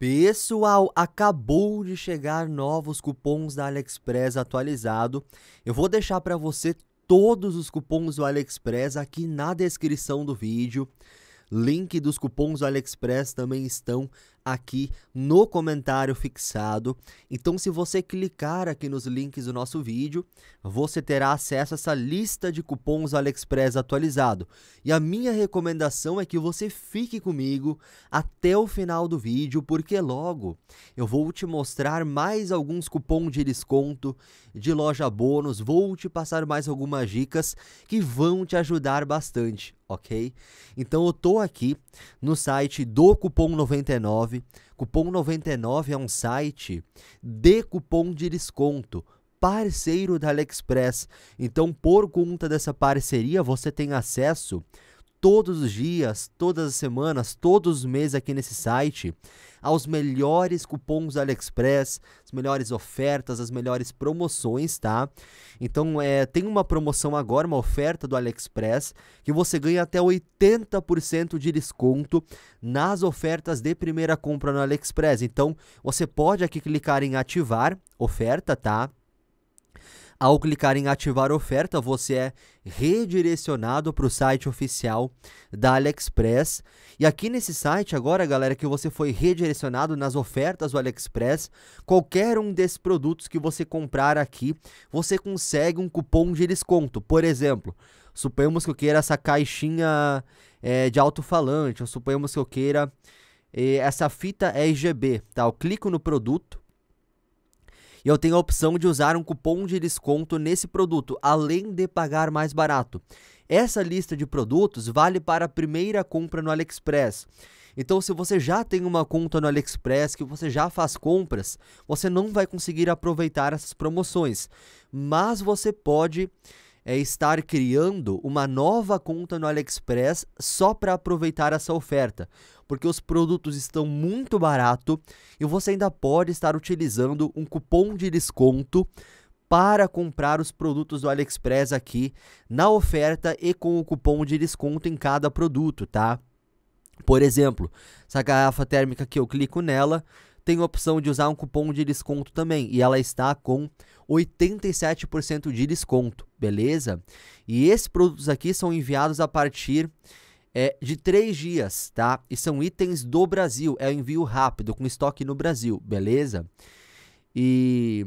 Pessoal, acabou de chegar novos cupons da AliExpress atualizado. Eu vou deixar para você todos os cupons do AliExpress aqui na descrição do vídeo. Link dos cupons do AliExpress também estão aqui no comentário fixado. Então, se você clicar aqui nos links do nosso vídeo, você terá acesso a essa lista de cupons AliExpress atualizado. E a minha recomendação é que você fique comigo até o final do vídeo, porque logo eu vou te mostrar mais alguns cupons de desconto de loja bônus, vou te passar mais algumas dicas que vão te ajudar bastante, ok? Então eu tô aqui no site do cupom 99 99. Cupom 99 é um site de cupom de desconto parceiro da AliExpress. Então, por conta dessa parceria, você tem acesso todos os dias, todas as semanas, todos os meses aqui nesse site, aos melhores cupons da AliExpress, as melhores ofertas, as melhores promoções, tá? Então, é, tem uma promoção agora, uma oferta do AliExpress, que você ganha até 80% de desconto nas ofertas de primeira compra no AliExpress. Então, você pode aqui clicar em ativar oferta, tá? Ao clicar em ativar oferta, você é redirecionado para o site oficial da AliExpress. E aqui nesse site agora, galera, que você foi redirecionado nas ofertas do AliExpress, qualquer um desses produtos que você comprar aqui, você consegue um cupom de desconto. Por exemplo, suponhamos que eu queira essa caixinha é, de alto-falante, ou suponhamos que eu queira é, essa fita RGB, tá? Eu clico no produto, e eu tenho a opção de usar um cupom de desconto nesse produto, além de pagar mais barato. Essa lista de produtos vale para a primeira compra no AliExpress. Então, se você já tem uma conta no AliExpress, que você já faz compras, você não vai conseguir aproveitar essas promoções. Mas você pode é, estar criando uma nova conta no AliExpress só para aproveitar essa oferta porque os produtos estão muito barato e você ainda pode estar utilizando um cupom de desconto para comprar os produtos do AliExpress aqui na oferta e com o cupom de desconto em cada produto, tá? Por exemplo, essa garrafa térmica que eu clico nela, tem a opção de usar um cupom de desconto também e ela está com 87% de desconto, beleza? E esses produtos aqui são enviados a partir é de três dias, tá? E são itens do Brasil, é o envio rápido, com estoque no Brasil, beleza? E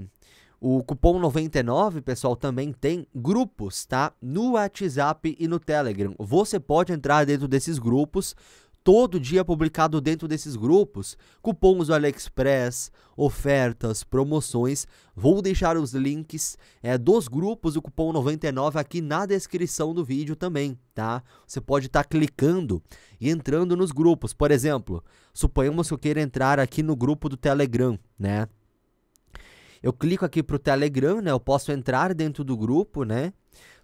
o cupom 99, pessoal, também tem grupos, tá? No WhatsApp e no Telegram. Você pode entrar dentro desses grupos, todo dia publicado dentro desses grupos. Cupons do AliExpress, ofertas, promoções. Vou deixar os links é, dos grupos do cupom 99 aqui na descrição do vídeo também, tá? Você pode estar tá clicando e entrando nos grupos. Por exemplo, suponhamos que eu queira entrar aqui no grupo do Telegram, né? Eu clico aqui para o Telegram, né? Eu posso entrar dentro do grupo, né?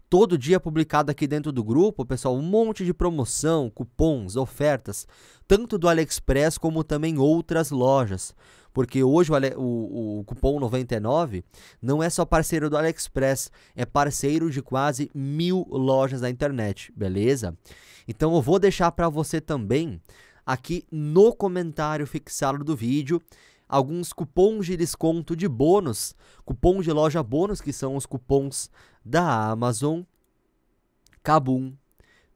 todo dia publicado aqui dentro do grupo, pessoal, um monte de promoção, cupons, ofertas, tanto do AliExpress como também outras lojas. Porque hoje o, Ale, o, o cupom 99 não é só parceiro do AliExpress, é parceiro de quase mil lojas da internet, beleza? Então eu vou deixar para você também aqui no comentário fixado do vídeo alguns cupons de desconto de bônus, cupom de loja bônus, que são os cupons da Amazon, Kabum,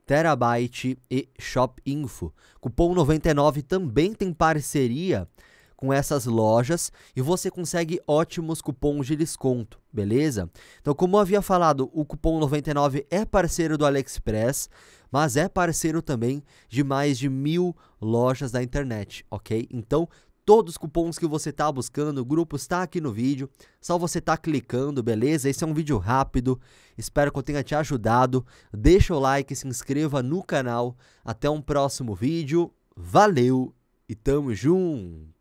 Terabyte e Shopinfo. Cupom 99 também tem parceria com essas lojas e você consegue ótimos cupons de desconto, beleza? Então, como eu havia falado, o cupom 99 é parceiro do AliExpress, mas é parceiro também de mais de mil lojas da internet, ok? Então, Todos os cupons que você está buscando, o grupo está aqui no vídeo. Só você tá clicando, beleza? Esse é um vídeo rápido. Espero que eu tenha te ajudado. Deixa o like, se inscreva no canal. Até um próximo vídeo. Valeu e tamo junto.